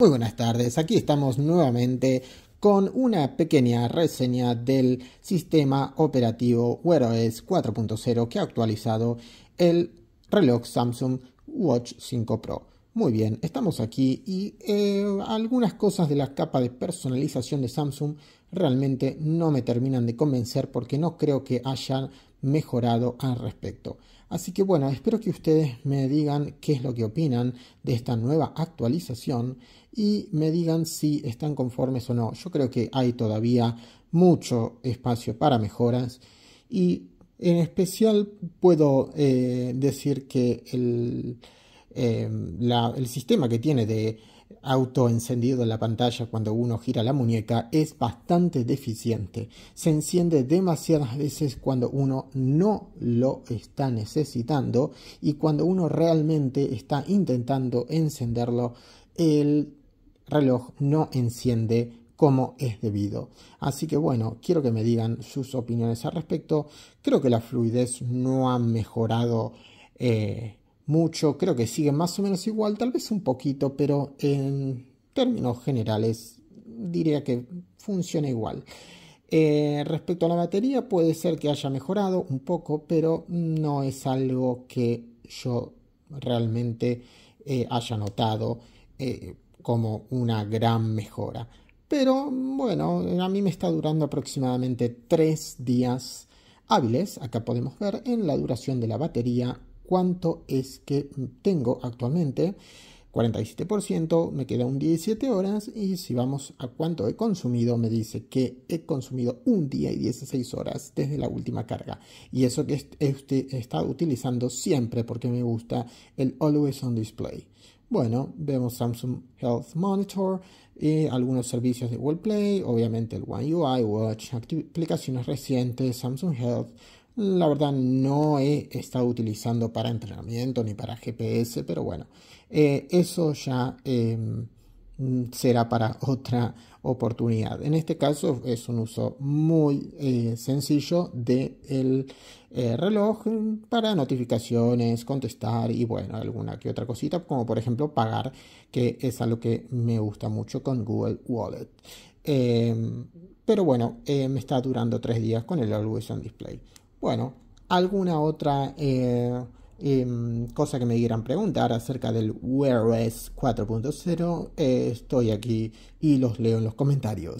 Muy buenas tardes, aquí estamos nuevamente con una pequeña reseña del sistema operativo Wear OS 4.0 que ha actualizado el reloj Samsung Watch 5 Pro. Muy bien, estamos aquí y eh, algunas cosas de la capa de personalización de Samsung realmente no me terminan de convencer porque no creo que hayan mejorado al respecto. Así que bueno, espero que ustedes me digan qué es lo que opinan de esta nueva actualización y me digan si están conformes o no. Yo creo que hay todavía mucho espacio para mejoras y en especial puedo eh, decir que el Em, el sistema que tiene de auto encendido en la pantalla cuando uno gira la muñeca es bastante deficiente. Se enciende demasiadas veces cuando uno no lo está necesitando y cuando uno realmente está intentando encenderlo, el reloj no enciende como es debido. Así que bueno, quiero que me digan sus opiniones al respecto. Creo que la fluidez no ha mejorado. Eh, mucho, creo que sigue más o menos igual, tal vez un poquito, pero en términos generales diría que funciona igual. Eh, respecto a la batería, puede ser que haya mejorado un poco, pero no es algo que yo realmente eh, haya notado eh, como una gran mejora. Pero bueno, a mí me está durando aproximadamente tres días hábiles, acá podemos ver, en la duración de la batería cuánto es que tengo actualmente. 47%, me queda un 17 horas y si vamos a cuánto he consumido, me dice que he consumido un día y 16 horas desde la última carga. Y eso que este, he estado utilizando siempre porque me gusta el Always on Display. Bueno, vemos Samsung Health Monitor, y eh, algunos servicios de Google Play, obviamente el One UI, Watch, aplicaciones recientes, Samsung Health, la verdad no he estado utilizando para entrenamiento ni para GPS, pero bueno, eh, eso ya em, será para otra oportunidad. En este caso es un uso muy eh, sencillo del eh, reloj para notificaciones, contestar y bueno, alguna que otra cosita, como por ejemplo pagar, que es algo que me gusta mucho con Google Wallet. Em, pero bueno, me está durando tres días con el Always on Display bueno, alguna otra eh, em, cosa que me quieran preguntar acerca del Wear OS 4.0, eh, estoy aquí y los leo en los comentarios.